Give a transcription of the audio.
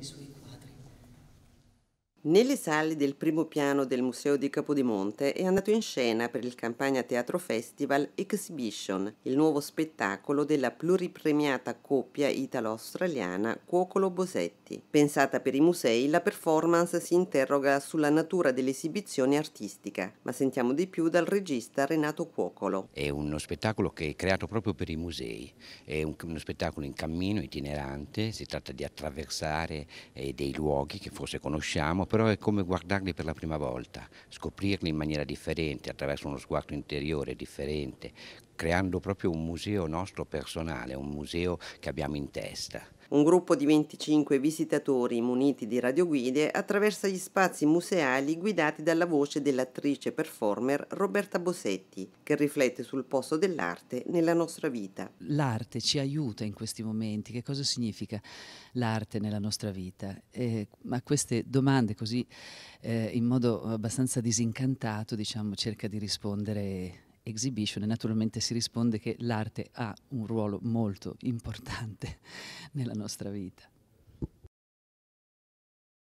this week Nelle sale del primo piano del Museo di Capodimonte è andato in scena per il Campagna Teatro Festival Exhibition, il nuovo spettacolo della pluripremiata coppia italo-australiana Cuocolo Bosetti. Pensata per i musei, la performance si interroga sulla natura dell'esibizione artistica, ma sentiamo di più dal regista Renato Cuocolo. È uno spettacolo che è creato proprio per i musei, è uno spettacolo in cammino, itinerante, si tratta di attraversare eh, dei luoghi che forse conosciamo però è come guardarli per la prima volta, scoprirli in maniera differente, attraverso uno sguardo interiore differente, creando proprio un museo nostro personale, un museo che abbiamo in testa. Un gruppo di 25 visitatori muniti di radioguide attraversa gli spazi museali guidati dalla voce dell'attrice performer Roberta Bosetti, che riflette sul posto dell'arte nella nostra vita. L'arte ci aiuta in questi momenti. Che cosa significa l'arte nella nostra vita? Eh, ma queste domande così eh, in modo abbastanza disincantato, diciamo, cerca di rispondere exhibition e naturalmente si risponde che l'arte ha un ruolo molto importante nella nostra vita.